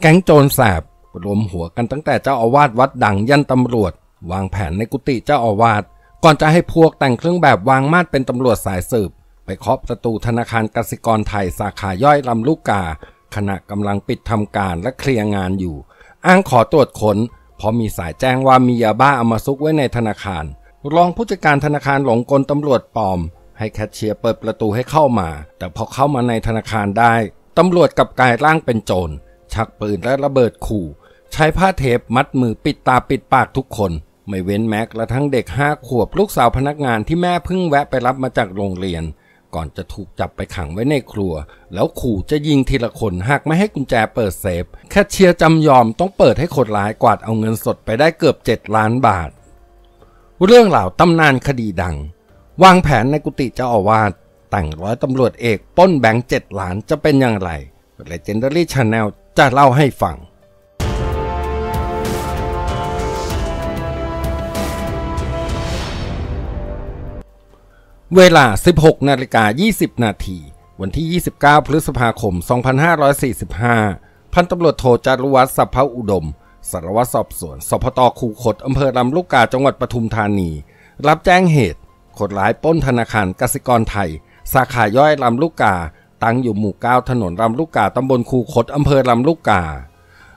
แก๊งโจรแสบ รวมหัวกันตั้งแต่เจ้าอาวาสวัดดังยันตำรวจ วางแผนในกุฏิเจ้าอาวาสก่อนจะให้พวกแต่งเครื่องแบบวางมาดเป็นตำรวจสายสืบ ไปเคาะประตูธนาคารกสิกรไทยสาขาย่อยลำลูกกา ขณะกำลังปิดทำการและเคลียร์งานอยู่ อ้างขอตรวจคน้นเพราะมีสายแจ้งว่ามียาบ้าเอามาซุกไว้ในธนาคารรองผู้จัดการธนาคารหลงกลตำรวจปลอม ให้แคชเชียร์เปิดประตูให้เข้ามา แต่พอเข้ามาในธนาคารได้ตำรวจกลับกลายร่างเป็นโจรชักปืนและระเบิดขู่ ใช้ผ้าเทปมัดมือปิดตาปิดปากทุกคน ไม่เว้นแม้กละทั้งเด็กห้าขวบลูกสาวพนักงานที่แม่เพิ่งแวะไปรับมาจากโรงเรียน ก่อนจะถูกจับไปขังไว้ในครัว แล้วขู่จะยิงทีละคนหากไม่ให้กุญแจเปิดเซฟ แคชเชียร์จำยอมต้องเปิดให้คนร้ายกวาดเอาเงินสดไปได้เกือบ 7 ล้านบาท เรื่องเหล่าตำนานคดีดัง วางแผนในกุฏิเจ้าอาวาสแต่งร้อยตำรวจเอกป้นแบงค์เจ็ดล้านจะเป็นอย่างไร Legendary Channel จะเล่าให้ฟัง เวลา 16 นาฬิกา 20 นาที วันที่ 29 พฤษภาคม 2545 พันตำรวจโทจารุวัฒน์สัพพอุดม สารวัตรสอบสวนสพตคูขดอำเภอลำลูกกา จังหวัดปทุมธานี รับแจ้งเหตุคนร้ายป้นธนาคารกสิกรไทย สาขาย่อยลำลูกกาตั้งอยู่หมู่เก้าถนนลำลูกกา ตำบลคูคดอำเภอลำลูกกา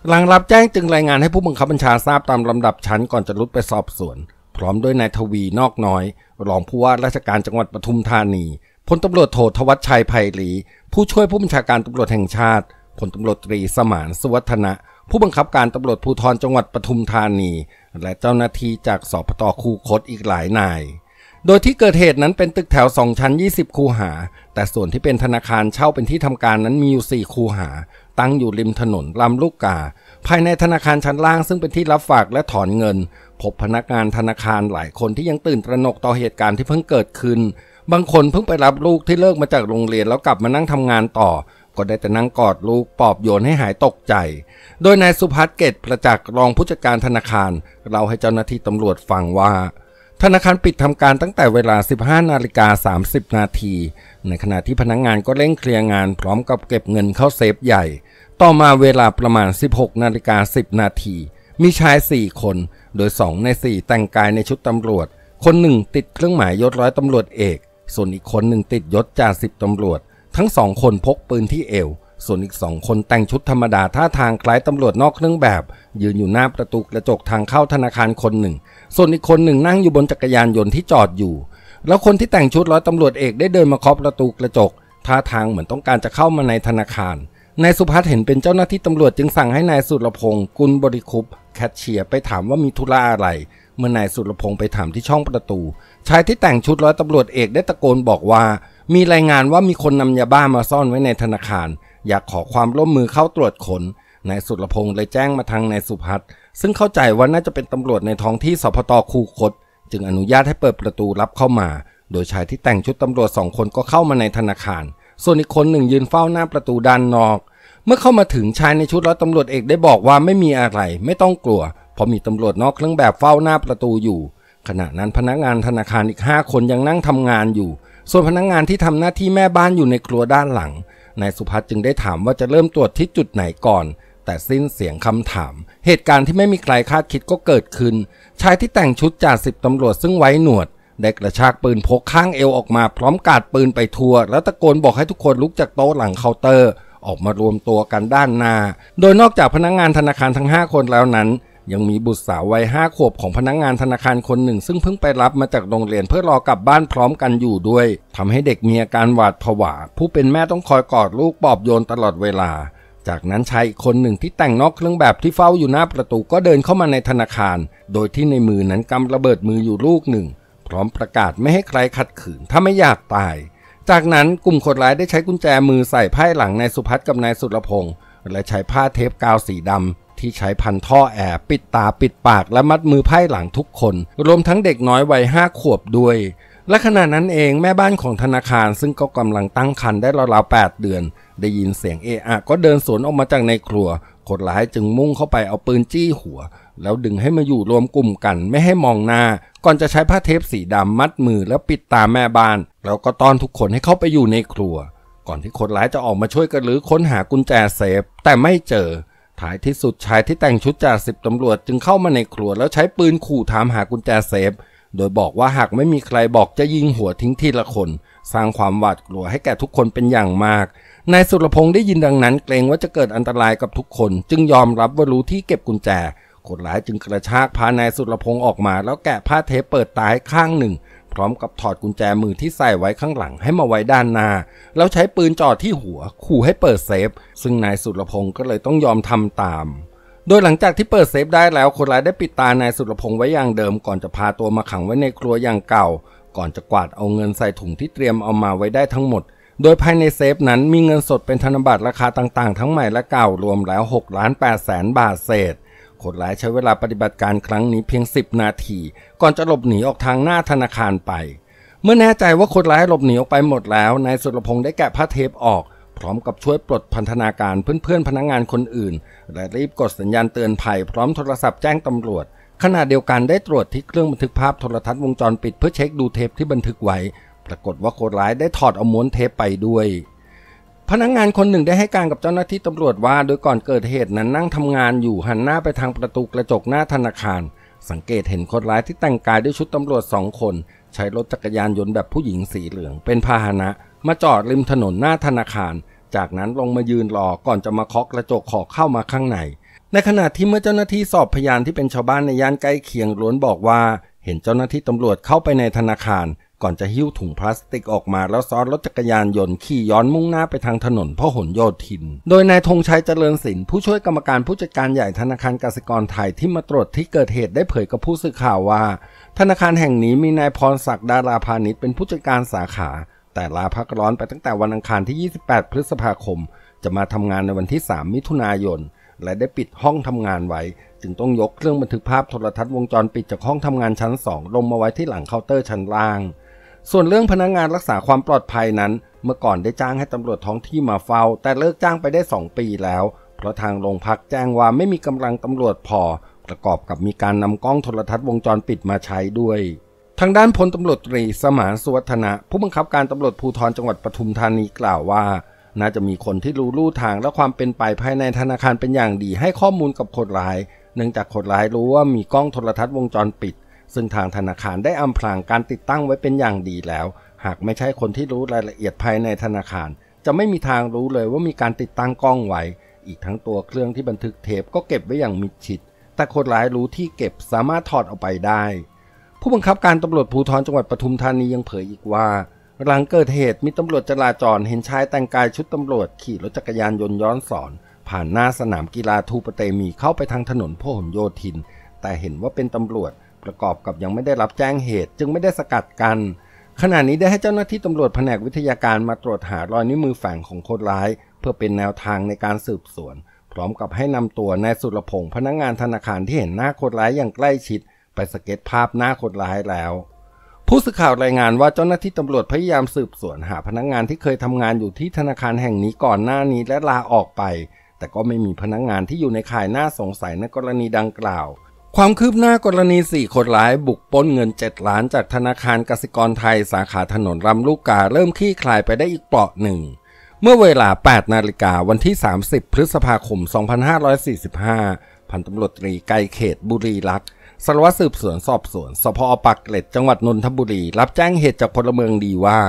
หลังรับแจ้งจึงรายงานให้ผู้บังคับบัญชาทราบตามลำดับชั้นก่อนจะรุดไปสอบสวน พร้อมด้วยนายทวีนอกน้อย รองผู้ว่าราชการจังหวัดปทุมธานีพลตำรวจโททวัชชัยไพลี ผู้ช่วยผู้บัญชาการตำรวจแห่งชาติพลตำรวจตรีสมานสุวัฒนะ ผู้บังคับการตำรวจภูธรจังหวัดปทุมธานี และเจ้าหน้าที่จากสพตคูคตอีกหลายนายโดยที่เกิดเหตุนั้นเป็นตึกแถว 2 ชั้น 20 คูหา แต่ส่วนที่เป็นธนาคารเช่าเป็นที่ทำการนั้นมีอยู่ 4คูหา ตั้งอยู่ริมถนนลำลูกกา ภายในธนาคารชั้นล่างซึ่งเป็นที่รับฝากและถอนเงินพบพนักงานธนาคารหลายคนที่ยังตื่นตระหนกต่อเหตุการณ์ที่เพิ่งเกิดขึ้น บางคนเพิ่งไปรับลูกที่เลิกมาจากโรงเรียนแล้วกลับมานั่งทำงานต่อ ก็ได้แต่นั่งกอดลูกปอบโยนให้หายตกใจ โดยนายสุพัฒน์เกตประจักษ์รองผู้จัดการธนาคารเราให้เจ้าหน้าที่ตำรวจฟังว่าธนาคารปิดทำการตั้งแต่เวลา 15 นาฬิกา 30 นาที ในขณะที่พนักงงานก็เร่งเคลียร์งานพร้อมกับเก็บเงินเข้าเซฟใหญ่ ต่อมาเวลาประมาณ 16 นาฬิกา 10 นาที มีชาย 4 คนโดย 2 ใน 4 แต่งกายในชุดตำรวจ คนหนึ่ง ติดเครื่องหมายยศร้อยตำรวจเอก ส่วนอีกคนหนึ่งติดยศจ่าสิบตำรวจ ทั้งสองคนพกปืนที่เอว ส่วนอีกสองคนแต่งชุดธรรมดาท่าทางคล้ายตำรวจนอกเครื่องแบบ ยืนอยู่หน้าประตูกระจกทางเข้าธนาคารคนหนึ่งส่วนอีกคนหนึ่งนั่งอยู่บนจักรยานยนต์ที่จอดอยู่ แล้วคนที่แต่งชุดร้อยตำรวจเอกได้เดินมาเคาะประตูกระจกท่าทางเหมือนต้องการจะเข้ามาในธนาคารนายสุพัฒน์เห็นเป็นเจ้าหน้าที่ตำรวจ จึงสั่งให้นายสุรพงศ์กุลบริคุป แคชเชียร์ไปถามว่ามีธุระอะไร เมื่อนายสุรพงศ์ไปถามที่ช่องประตูชายที่แต่งชุดร้อยตำรวจเอกได้ตะโกนบอกว่า มีรายงานว่ามีคนนำยาบ้ามาซ่อนไว้ในธนาคาร อยากขอความร่วมมือเข้าตรวจค้นนายสุรพงศ์เลยแจ้งมาทางนายสุพัฒน์ซึ่งเข้าใจว่าน่าจะเป็นตำรวจในท้องที่สพตคูคต จึงอนุญาตให้เปิดประตูรับเข้ามา โดยชายที่แต่งชุดตำรวจสองคนก็เข้ามาในธนาคาร ส่วนอีกคนหนึ่งยืนเฝ้าหน้าประตูด้านนอก เมื่อเข้ามาถึงชายในชุดร้อยตำรวจเอกได้บอกว่าไม่มีอะไร ไม่ต้องกลัวเพราะมีตำรวจนอกเครื่องแบบเฝ้าหน้าประตูอยู่ ขณะนั้นพนักงานธนาคารอีก5คนยังนั่งทำงานอยู่ ส่วนพนักงานที่ทำหน้าที่แม่บ้านอยู่ในครัวด้านหลังนายสุพัฒน์จึงได้ถามว่าจะเริ่มตรวจที่จุดไหนก่อนแต่สิ้นเสียงคำถาม เหตุการณ์ที่ไม่มีใครคาดคิดก็เกิดขึ้น ชายที่แต่งชุดจ่าสิบตำรวจซึ่งไว้หนวดได้กระชากปืนพกข้างเอวออกมาพร้อมกาดปืนไปทั่ว แล้วตะโกนบอกให้ทุกคนลุกจากโต๊ะหลังเคาน์เตอร์ ออกมารวมตัวกันด้านหน้า โดยนอกจากพนักงงานธนาคารทั้ง 5 คนแล้วนั้น ยังมีบุตรสาววัยห้าขวบของพนักงงานธนาคารคนหนึ่งซึ่งเพิ่งไปรับมาจากโรงเรียนเพื่อรอกลับบ้านพร้อมกันอยู่ด้วยทำให้เด็กมีอาการหวาดผวาผู้เป็นแม่ต้องคอยกอดลูกปลอบโยนตลอดเวลาจากนั้นชายอีกคนหนึ่งที่แต่งนอกเครื่องแบบที่เฝ้าอยู่หน้าประตูก็เดินเข้ามาในธนาคาร โดยที่ในมือนั้นกำระเบิดมืออยู่ลูกหนึ่ง พร้อมประกาศไม่ให้ใครขัดขืนถ้าไม่อยากตาย จากนั้นกลุ่มคนร้ายได้ใช้กุญแจมือใส่ไพ่หลังนายสุพัฒน์กับนายสุรพงศ์และใช้ผ้าเทปกาวสีดำที่ใช้พันท่อแอบปิดตาปิดปากและมัดมือไพ่หลังทุกคน รวมทั้งเด็กน้อยวัยห้าขวบด้วยและขณะนั้นเองแม่บ้านของธนาคารซึ่งก็กำลังตั้งครรภ์ได้ราวๆแเดือน ได้ยินเสียงเอะอะก็เดินสวนออกมาจากในครัวคนร้ายจึงมุ่งเข้าไปเอาปืนจี้หัว แล้วดึงให้มาอยู่รวมกลุ่มกันไม่ให้มองหน้า ก่อนจะใช้ผ้าเทปสีดำมัดมือ แล้วปิดตาแม่บ้าน แล้วก็ต้อนทุกคนให้เข้าไปอยู่ในครัว ก่อนที่คนร้ายจะออกมาช่วยกันหรือค้นหากุญแจเซฟแต่ไม่เจอท้ายที่สุดชายที่แต่งชุดจ่าสิบตำรวจ จึงเข้ามาในครัว แล้วใช้ปืนขู่ถามหากุญแจเซฟโดยบอกว่าหากไม่มีใครบอกจะยิงหัวทิ้งทีละคน สร้างความหวาดกลัวให้แก่ทุกคนเป็นอย่างมากนายสุรพงศ์ได้ยินดังนั้น เกรงว่าจะเกิดอันตรายกับทุกคน จึงยอมรับว่ารู้ที่เก็บกุญแจคนร้ายจึงกระชากพานายสุรพงศ์ออกมา แล้วแกะผ้าเทปเปิดตายข้างหนึ่ง พร้อมกับถอดกุญแจมือที่ใส่ไว้ข้างหลังให้มาไว้ด้านหน้า แล้วใช้ปืนจ่อที่หัวขู่ให้เปิดเซฟ ซึ่งนายสุรพงศ์ก็เลยต้องยอมทำตามโดยหลังจากที่เปิดเซฟได้แล้วคนร้ายได้ปิดตานายสุรพงศ์ไว้อย่างเดิม ก่อนจะพาตัวมาขังไว้ในครัวอย่างเก่า ก่อนจะกวาดเอาเงินใส่ถุงที่เตรียมเอามาไว้ได้ทั้งหมด โดยภายในเซฟนั้นมีเงินสดเป็นธนบัตรราคาต่างๆ ทั้งใหม่และเก่ารวมแล้ว6ล้าน8แสนบาทเศษ คนร้ายใช้เวลาปฏิบัติการครั้งนี้เพียง 10นาทีก่อนจะหลบหนีออกทางหน้าธนาคารไป เมื่อแน่ใจว่าคนร้ายหลบหนีออกไปหมดแล้วนายสุรพงศ์ได้แกะผ้าเทปออกพร้อมกับช่วยปลดพันธนาการเพื่อนๆ พนักงงานคนอื่น และรีบกดสัญญาณเตือนภัยพร้อมโทรศัพท์แจ้งตำรวจ ขณะเดียวกันได้ตรวจที่เครื่องบันทึกภาพโทรทัศน์วงจรปิดเพื่อเช็คดูเทปที่บันทึกไว้ ปรากฏว่าคนร้ายได้ถอดเอาม้วนเทปไปด้วย พนักงงานคนหนึ่งได้ให้การกับเจ้าหน้าที่ตำรวจว่าโดยก่อนเกิดเหตุนั้นนั่งทำงานอยู่หันหน้าไปทางประตูกระจกหน้าธนาคาร สังเกตเห็นคนร้ายที่แต่งกายด้วยชุดตำรวจสองคน ใช้รถจักรยานยนต์แบบผู้หญิงสีเหลือง เป็นพาหนะ มาจอดริมถนนหน้าธนาคารจากนั้นลงมายืนรอก่อนจะมาเคาะกระจกขอเข้ามาข้างใน ในขณะที่เมื่อเจ้าหน้าที่สอบพยานที่เป็นชาวบ้านในย่านใกล้เคียงล้วนบอกว่า เห็นเจ้าหน้าที่ตำรวจเข้าไปในธนาคาร ก่อนจะหิ้วถุงพลาสติกออกมา แล้วซ้อนรถจักรยานยนต์ขี่ย้อนมุ่งหน้าไปทางถนนพหลโยธิน โดยนายธงชัยเจริญศิลป์ผู้ช่วยกรรมการผู้จัดการใหญ่ธนาคารกสิกรไทยที่มาตรวจที่เกิดเหตุได้เผยกับผู้สื่อข่าวว่า ธนาคารแห่งนี้มีนายพรศักดิ์ดาราพาณิชย์เป็นผู้จัดการสาขาแต่ลาพักร้อนไปตั้งแต่วันอังคารที่ 28 พฤษภาคม จะมาทำงานในวันที่ 3 มิถุนายน และได้ปิดห้องทำงานไว้ จึงต้องยกเครื่องบันทึกภาพโทรทัศน์วงจรปิดจากห้องทำงานชั้น 2 ลงมาไว้ที่หลังเคาน์เตอร์ชั้นล่าง ส่วนเรื่องพนักงงานรักษาความปลอดภัยนั้น เมื่อก่อนได้จ้างให้ตำรวจท้องที่มาเฝ้า แต่เลิกจ้างไปได้ 2 ปีแล้ว เพราะทางโรงพักแจ้งว่าไม่มีกำลังตำรวจพอประกอบกับมีการนำกล้องโทรทัศน์วงจรปิดมาใช้ด้วยทางด้านพลตำรวจตรีสมานสุวัฒนะผู้บังคับการตำรวจภูธรจังหวัดปทุมธานีกล่าวว่า น่าจะมีคนที่รู้ลู่ทางและความเป็นไปภายในธนาคารเป็นอย่างดีให้ข้อมูลกับคนร้าย เนื่องจากคนร้ายรู้ว่ามีกล้องโทรทัศน์วงจรปิด ซึ่งทางธนาคารได้อำพรางการติดตั้งไว้เป็นอย่างดีแล้ว หากไม่ใช่คนที่รู้รายละเอียดภายในธนาคาร จะไม่มีทางรู้เลยว่ามีการติดตั้งกล้องไว้อีกทั้งตัวเครื่องที่บันทึกเทปก็เก็บไว้อย่างมิดชิดแต่คนร้ายรู้ที่เก็บสามารถถอดออกไปได้ผู้บังคับการตำรวจภูธรจังหวัดปทุมธานียังเผยอีกว่าหลังเกิดเหตุมีตำรวจจราจรเห็นชายแต่งกายชุดตำรวจขี่รถจักรยานยนต์ย้อนสอน ผ่านหน้าสนามกีฬาทูปเตมีเข้าไปทางถนนพหลโยธิน แต่เห็นว่าเป็นตำรวจประกอบกับยังไม่ได้รับแจ้งเหตุ จึงไม่ได้สกัดกัน ขณะนี้ได้ให้เจ้าหน้าที่ตำรวจแผนกวิทยาการมาตรวจหารอยนิ้วมือแฝงของคนร้าย เพื่อเป็นแนวทางในการสืบสวนพร้อมกับให้นำตัวนายสุรพงศ์พนักงงานธนาคารที่เห็นหน้าคนร้ายอย่างใกล้ชิดไปสเก็ตภาพหน้าคนร้ายแล้ว ผู้สื่อข่าวรายงานว่าเจ้าหน้าที่ตำรวจพยายามสืบสวนหาพนักงงานที่เคยทำงานอยู่ที่ธนาคารแห่งนี้ก่อนหน้านี้และลาออกไป แต่ก็ไม่มีพนักงงานที่อยู่ในข่ายหน้าสงสัยในกรณีดังกล่าว ความคืบหน้ากรณี4คนร้ายบุกป้นเงิน 7 ล้านจากธนาคารกสิกรไทย สาขาถนนรำลูกกาเริ่มคลี่คลายไปได้อีกเปราะหนึ่ง เมื่อเวลา8นาฬิกาวันที่ 30 พฤษภาคม2545พันตำรวจตรีไกเขตบุรีรักษ์สารวัตรสืบสวนสอบสวนสพปากเกร็ด จังหวัดนนทบุรี รับแจ้งเหตุจากพลเมืองดีว่า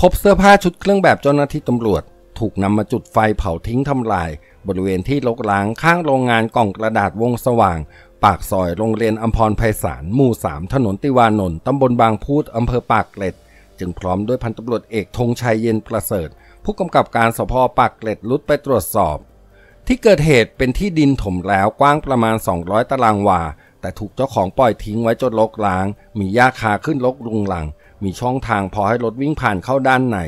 พบเสื้อผ้าชุดเครื่องแบบเจ้าหน้าที่ตำรวจ ถูกนำมาจุดไฟเผาทิ้งทำลาย บริเวณที่ลกล้าง ข้างโรงงานกล่องกระดาษวงสว่าง ปากซอยโรงเรียนอัมพรไพศาลหมู่ 3 ถนนติวานนท์ตำบลบางพูดอำเภอปากเกร็ด จึงพร้อมด้วยพันตำรวจเอกธงชัยเย็นประเสริฐ ผู้กำกับการสพปากเกร็ดรุดไปตรวจสอบ ที่เกิดเหตุเป็นที่ดินถมแล้วกว้างประมาณ 200 ตารางวาแต่ถูกเจ้าของปล่อยทิ้งไว้จนลกล้าง มีหญ้าคาขึ้นลกรุงหลัง มีช่องทางพอให้รถวิ่งผ่านเข้าด้านใน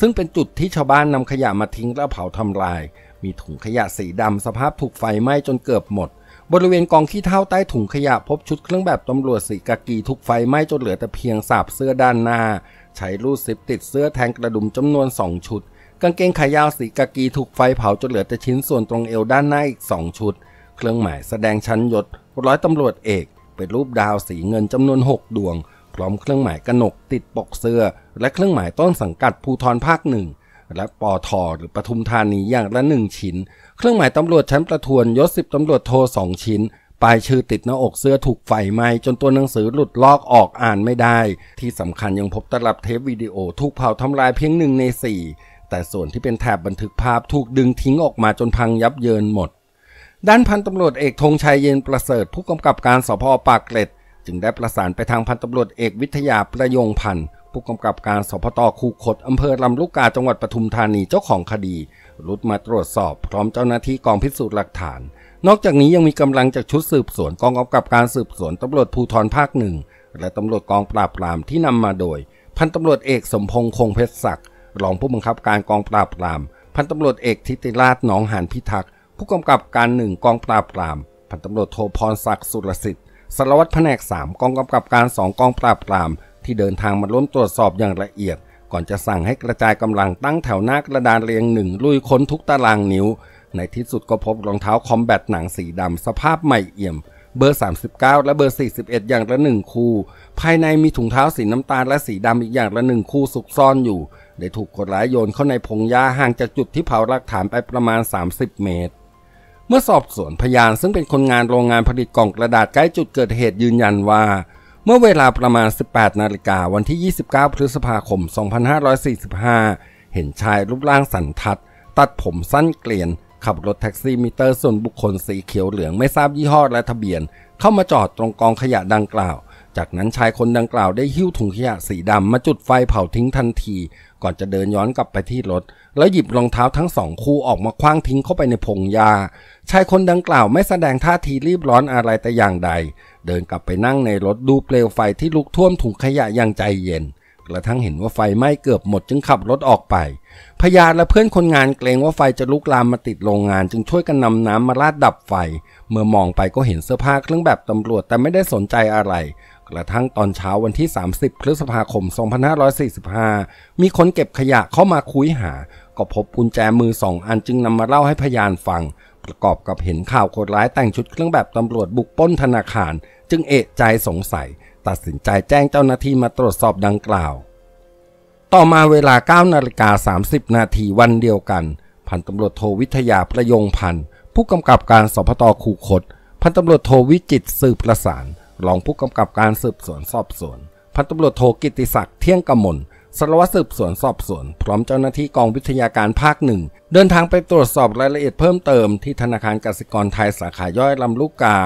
ซึ่งเป็นจุดที่ชาวบ้านนำขยะมาทิ้งแล้วเผาทำลาย มีถุงขยะสีดำสภาพถูกไฟไหม้จนเกือบหมด บริเวณกองขี้เถ้าใต้ถุงขยะพบชุดเครื่องแบบตำรวจสีกากีถูกไฟไหม้จนเหลือแต่เพียงสาบเสื้อด้านหน้า ใช้ลูดซิปติดเสื้อแทงกระดุมจำนวนสองชุด กางเกงขายาวสีกากีถูกไฟเผาจนเหลือแต่ชิ้นส่วนตรงเอวด้านหน้าอีกสองชุดเครื่องหมายแสดงชั้นยศร้อยตำรวจเอกเป็นรูปดาวสีเงินจำนวน 6 ดวง พร้อมเครื่องหมายกระหนกติดปกเสื้อและเครื่องหมายต้นสังกัดภูทรภาคหนึ่งและปอทอหรือปทุมธานีอย่างละหนึ่งชิ้น เครื่องหมายตำรวจชั้นประทวนยศสิบตำรวจโทสองชิ้นปลายชื่อติดหน้าอกเสื้อถูกไฟไหม้จนตัวหนังสือหลุดลอกออกอ่านไม่ได้ ที่สำคัญยังพบตลับเทปวิดีโอถูกเผาทำลายเพียงหนึ่งในสี่แต่ส่วนที่เป็นแถบบันทึกภาพถูกดึงทิ้งออกมาจนพังยับเยินหมดด้านพันตำรวจเอกธงชัยเย็นประเสริฐผู้กำกับการสพปากเกร็ด จึงได้ประสานไปทางพันตำรวจเอกวิทยาประยงพันธ์ผู้กำกับการสพตคูคดอำเภอลำลูกกาจังหวัดปทุมธานีเจ้าของคดีรุดมาตรวจสอบ พร้อมเจ้าหน้าที่กองพิสูจน์หลักฐาน นอกจากนี้ยังมีกำลังจากชุดสืบสวนกองกำกับการสืบสวนตำรวจภูธรภาคหนึ่งและตำรวจกองปราบปรามที่นำมาโดย พันตำรวจเอกสมพงษ์คงเพชรศักดิ์รองผู้บังคับการกองปราบปราม พันตำรวจเอกทิติราชหนองหานพิทักษ์ผู้กำกับการหนึ่งกองปราบปราม พันตำรวจโทพรศักดิ์สุรสิทธิ์สารวัตรแผนก 3 กองกำกับการสองกองปราบปราม ที่เดินทางมาร้วมตรวจสอบอย่างละเอียด ก่อนจะสั่งให้กระจายกำลังตั้งแถวหน้ากระดานเรียงหนึ่งลุยค้นทุกตารางนิ้ว ในที่สุดก็พบรองเท้าคอมแบทหนังสีดำสภาพใหม่เอี่ยม เบอร์ 39 และเบอร์ 41 อย่างละหนึ่งคู่ ภายในมีถุงเท้าสีน้ำตาลและสีดำอีกอย่างละหนึ่งคู่ซุกซ่อนอยู่ได้ถูกคนร้ายโยนเข้าในพงหญ้าห่างจากจุดที่เผาหลักฐานไปประมาณ 30 เมตรเมื่อสอบสวนพยานซึ่งเป็นคนงานโรงงานผลิตกล่องกระดาษใกล้จุดเกิดเหตุยืนยันว่า เมื่อเวลาประมาณ 18 นาฬิกาวันที่ 29 พฤษภาคม 2545 เห็นชายรูปร่างสันทัด ตัดผมสั้นเกลียน ขับรถแท็กซี่มิเตอร์ ส่วนบุคคลสีเขียวเหลืองไม่ทราบยี่ห้อและทะเบียน เข้ามาจอดตรงกองขยะดังกล่าวจากนั้นชายคนดังกล่าวได้หิ้วถุงขยะสีดำมาจุดไฟเผาทิ้งทันที ก่อนจะเดินย้อนกลับไปที่รถ แล้วหยิบรองเท้าทั้งสองคู่ออกมาคว้างทิ้งเข้าไปในพงหญ้าชายคนดังกล่าวไม่แสดงท่าทีรีบร้อนอะไรแต่อย่างใด เดินกลับไปนั่งในรถดูเปลวไฟที่ลุกท่วมถุงขยะอย่างใจเย็นกระทั่งเห็นว่าไฟไหม้เกือบหมดจึงขับรถออกไป พยานและเพื่อนคนงานเกรงว่าไฟจะลุกลามมาติดโรงงาน จึงช่วยกันนำน้ำมาราดดับไฟ เมื่อมองไปก็เห็นเสื้อผ้าเครื่องแบบตำรวจแต่ไม่ได้สนใจอะไรกระทั่งตอนเช้าวันที่ 30 พฤษภาคม 2545 มีคนเก็บขยะเข้ามาคุยหา ก็พบกุญแจมือสองอันจึงนำมาเล่าให้พยานฟัง ประกอบกับเห็นข่าวคนร้ายแต่งชุดเครื่องแบบตำรวจบุกป้นธนาคาร จึงเอะใจสงสัย ตัดสินใจแจ้งเจ้าหน้าที่มาตรวจสอบดังกล่าว ต่อมาเวลา9นาฬิกา30นาทีวันเดียวกันพันตำรวจโทวิทยาประยงพันธ์ผู้กำกับการสพตคูคตพันตำรวจโทวิจิตสืบประสานรองผู้กำกับการสืบสวนสอบสวน พันตำรวจโทกิติศักดิ์เที่ยงกมลสารวัตรสืบสวนสอบสวนพร้อมเจ้าหน้าที่กองวิทยาการภาคหนึ่ง เดินทางไปตรวจสอบรายละเอียดเพิ่มเติมที่ธนาคารกสิกรไทยสาขาย่อยลำลูกกา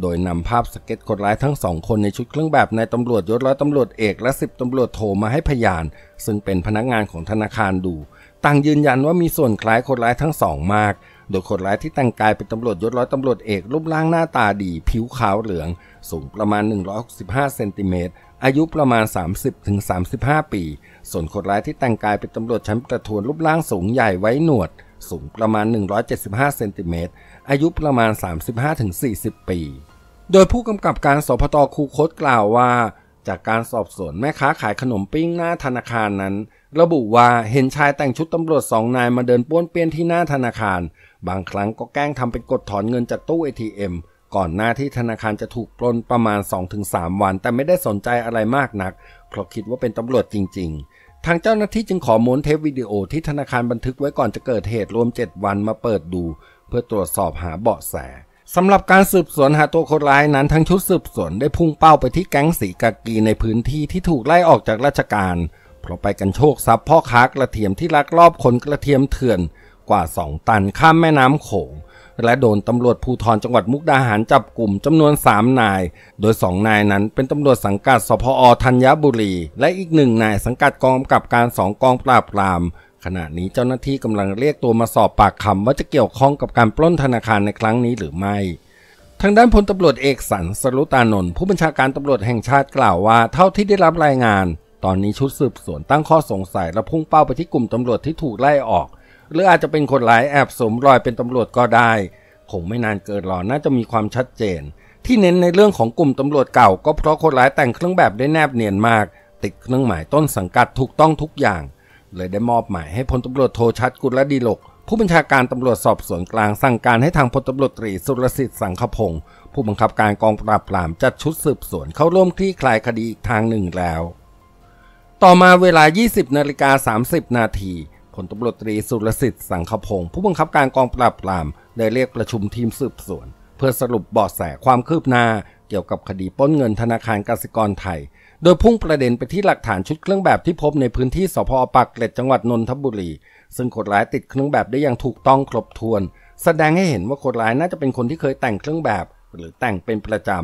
โดยนำภาพสเก็ตคนร้ายทั้งสองคน ในชุดเครื่องแบบนายตำรวจยศร้อยตำรวจเอกและสิบตำรวจโทมาให้พยาน ซึ่งเป็นพนักงานของธนาคารดูต่างยืนยันว่ามีส่วนคล้ายคนร้ายทั้งสองมากโดยคนร้ายที่แต่งกายเป็นตำรวจยศร้อยตำรวจเอกรูปร่างหน้าตาดี ผิวขาวเหลือง สูงประมาณ 165เซนติเมตรอายุประมาณ 30-35 ปี ส่วนคนร้ายที่แต่งกายเป็นตำรวจชั้นประทวนรูปร่างสูงใหญ่ไว้หนวด สูงประมาณ175เซนติเมตรอายุประมาณ 35-40 ปี โดยผู้กำกับการสพตคูคตกล่าวว่า จากการสอบสวนแม่ค้าขายขนมปิ้งหน้าธนาคารนั้นระบุว่าเห็นชายแต่งชุดตำรวจสองนายมาเดินป้วนเปี้ยนที่หน้าธนาคาร บางครั้งก็แกล้งทำเป็นกดถอนเงินจากตู้ ATM ก่อนหน้าที่ธนาคารจะถูกปล้นประมาณ 2-3 วัน แต่ไม่ได้สนใจอะไรมากนัก เพราะคิดว่าเป็นตำรวจจริงๆ ทางเจ้าหน้าที่จึงขอม้วนเทปวิดีโอที่ธนาคารบันทึกไว้ก่อนจะเกิดเหตุรวม 7 วันมาเปิดดู เพื่อตรวจสอบหาเบาะแสสำหรับการสืบสวนหาตัวคนร้ายนั้น ทั้งชุดสืบสวนได้พุ่งเป้าไปที่แก๊งสีกากีในพื้นที่ที่ถูกไล่ออกจากราชการราะไปกันโชคทรัพย์พ่อค้ากระเทียมที่ลักลอบขนกระเทียมเถื่อนกว่า 2 ตันข้ามแม่น้ำโขง และโดนตำรวจภูธรจังหวัดมุกดาหารจับกลุ่มจำนวน 3 นาย โดย 2 นายนั้นเป็นตำรวจสังกัดสพอธัญบุรี และอีกหนึ่งนายสังกัดกองกำกับการสองกองปราบปราม ขณะนี้เจ้าหน้าที่กำลังเรียกตัวมาสอบปากคำว่าจะเกี่ยวข้องกับการปล้นธนาคารในครั้งนี้หรือไม่ ทางด้านพลตำรวจเอกสันสรุตานนท์ผู้บัญชาการตำรวจแห่งชาติกล่าวว่า เท่าที่ได้รับรายงานตอนนี้ชุดสืบสวนตั้งข้อสงสัยและพุ่งเป้าไปที่กลุ่มตำรวจที่ถูกไล่ออกหรืออาจจะเป็นคนร้ายแอบสมรอยเป็นตำรวจก็ได้ คงไม่นานเกิดหรอกน่าจะมีความชัดเจน ที่เน้นในเรื่องของกลุ่มตำรวจเก่าก็เพราะคนร้ายแต่งเครื่องแบบได้แนบเนียนมาก ติดเครื่องหมายต้นสังกัดถูกต้องทุกอย่าง เลยได้มอบหมายให้พลตำรวจโทชัดกุลดีลก ผู้บัญชาการตำรวจสอบสวนกลางสั่งการให้ทางพลตำรวจตรีสุรสิทธิ์สังขพงศ์ผู้บังคับการกองปราบปรามจัดชุดสืบสวนเข้าร่วมคลี่คลายคดีอีกทางหนึ่งแล้วต่อมาเวลา 20 นาฬิกา 30 นาที ผลตบรวจตรีสุรสิทธิ์ สังคพงศ์ผู้บังคับการกองปราบปรามได้เรียกประชุมทีมสืบสวน เพื่อสรุปเบาะแสความคืบหน้าเกี่ยวกับคดีป้นเงินธนาคารกสิกรไทย โดยพุ่งประเด็นไปที่หลักฐานชุดเครื่องแบบที่พบในพื้นที่สพปักเกร็ดจังหวัดนนทบุรี ซึ่งคนร้ายติดเครื่องแบบได้อย่างถูกต้องครบถ้วน แสดงให้เห็นว่าคนร้ายน่าจะเป็นคนที่เคยแต่งเครื่องแบบ หรือแต่งเป็นประจำ